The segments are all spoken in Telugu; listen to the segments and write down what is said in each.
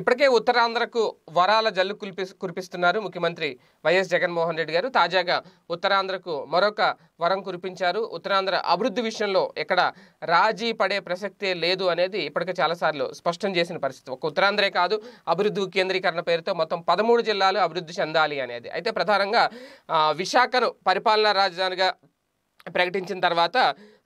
ఇప్పటికే ఉత్తరాంధ్రకు వరాల జల్లు కులిపి కురిపిస్తున్నారు ముఖ్యమంత్రి వైఎస్ జగన్మోహన్ రెడ్డి గారు తాజాగా ఉత్తరాంధ్రకు మరొక వరం కురిపించారు ఉత్తరాంధ్ర అభివృద్ధి విషయంలో ఎక్కడ రాజీ పడే ప్రసక్తే లేదు అనేది ఇప్పటికే చాలాసార్లు స్పష్టం చేసిన పరిస్థితి ఒక ఉత్తరాంధ్రే కాదు అభివృద్ధి కేంద్రీకరణ పేరుతో మొత్తం పదమూడు జిల్లాలు అభివృద్ధి చెందాలి అనేది అయితే ప్రధానంగా విశాఖను పరిపాలనా రాజధానిగా ప్రకటించిన తర్వాత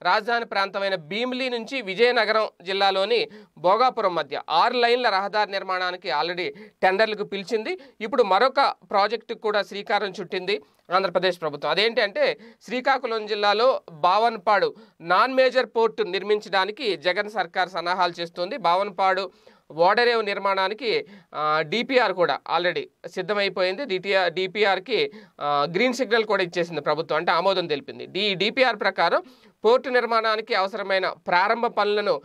రాజధాని ప్రాంతమైన భీమిలీ నుంచి విజయనగరం జిల్లాలోని భోగాపురం మధ్య ఆరు లైన్ల రహదారి నిర్మాణానికి ఆల్రెడీ టెండర్లకు పిలిచింది ఇప్పుడు మరొక ప్రాజెక్టు కూడా శ్రీకారం చుట్టింది ఆంధ్రప్రదేశ్ ప్రభుత్వం అదేంటి అంటే శ్రీకాకుళం జిల్లాలో బావన్పాడు నాన్ మేజర్ పోర్టు నిర్మించడానికి జగన్ సర్కార్ సన్నాహాలు చేస్తుంది బావన్పాడు ఓడరేవు నిర్మాణానికి డిపిఆర్ కూడా ఆల్రెడీ సిద్ధమైపోయింది డిటిఆర్ డిపిఆర్కి గ్రీన్ సిగ్నల్ కూడా ఇచ్చేసింది ప్రభుత్వం అంటే ఆమోదం తెలిపింది డి డిపిఆర్ ప్రకారం పోర్టు నిర్మాణానికి అవసరమైన ప్రారంభ పనులను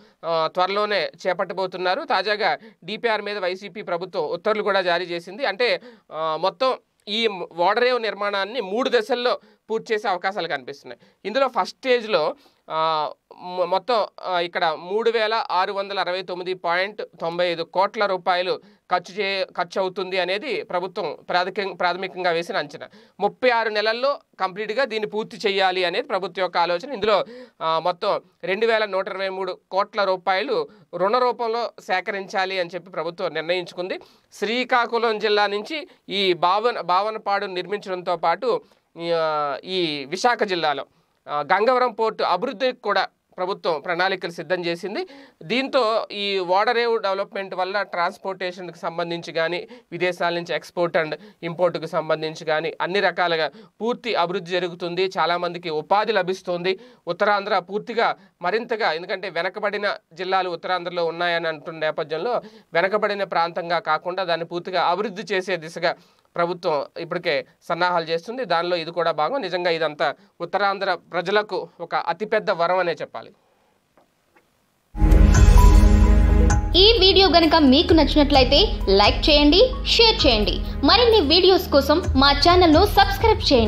త్వరలోనే చేపట్టబోతున్నారు తాజాగా డిపిఆర్ మీద వైసీపీ ప్రభుత్వం ఉత్తర్వులు కూడా జారీ చేసింది అంటే మొత్తం ఈ ఓడరేవ్ నిర్మాణాన్ని మూడు దశల్లో పూర్తి చేసే అవకాశాలు కనిపిస్తున్నాయి ఇందులో ఫస్ట్ స్టేజ్లో మొత్తం ఇక్కడ మూడు వేల ఆరు వందల అరవై తొమ్మిది పాయింట్ తొంభై ఐదు కోట్ల రూపాయలు ఖర్చు చే ఖర్చు అవుతుంది అనేది ప్రభుత్వం ప్రాథమిక ప్రాథమికంగా వేసిన అంచనా ముప్పై ఆరు నెలల్లో కంప్లీట్గా దీన్ని పూర్తి చేయాలి అనేది ప్రభుత్వం యొక్క ఆలోచన ఇందులో మొత్తం రెండు వేల నూట ఇరవై మూడు కోట్ల రూపాయలు రుణ రూపంలో సేకరించాలి అని చెప్పి ప్రభుత్వం నిర్ణయించుకుంది శ్రీకాకుళం జిల్లా నుంచి ఈ భావన భావనపాడు నిర్మించడంతో పాటు ఈ విశాఖ జిల్లాలో గంగవరం పోర్టు అభివృద్ధికి కూడా ప్రభుత్వం ప్రణాళికలు సిద్ధం చేసింది దీంతో ఈ ఓడరేవు డెవలప్మెంట్ వల్ల ట్రాన్స్పోర్టేషన్కి సంబంధించి కానీ విదేశాల నుంచి ఎక్స్పోర్ట్ అండ్ ఇంపోర్ట్కి సంబంధించి కానీ అన్ని రకాలుగా పూర్తి అభివృద్ధి జరుగుతుంది చాలామందికి ఉపాధి లభిస్తుంది ఉత్తరాంధ్ర పూర్తిగా మరింతగా ఎందుకంటే వెనకబడిన జిల్లాలు ఉత్తరాంధ్రలో ఉన్నాయని అంటున్న నేపథ్యంలో వెనకబడిన ప్రాంతంగా కాకుండా దాన్ని పూర్తిగా అభివృద్ధి చేసే దిశగా ప్రభుత్వం ఇప్పటికే సన్నాహాలు చేస్తుంది దానిలో ఇది కూడా భాగం నిజంగా ఇదంతా ఉత్తరాంధ్ర ప్రజలకు ఒక అతిపెద్ద వరం అనే చెప్పాలి ఈ వీడియో గనుక మీకు నచ్చినట్లయితే లైక్ చేయండి షేర్ చేయండి మరిన్ని వీడియోస్ కోసం మా ఛానల్ను సబ్స్క్రైబ్ చేయండి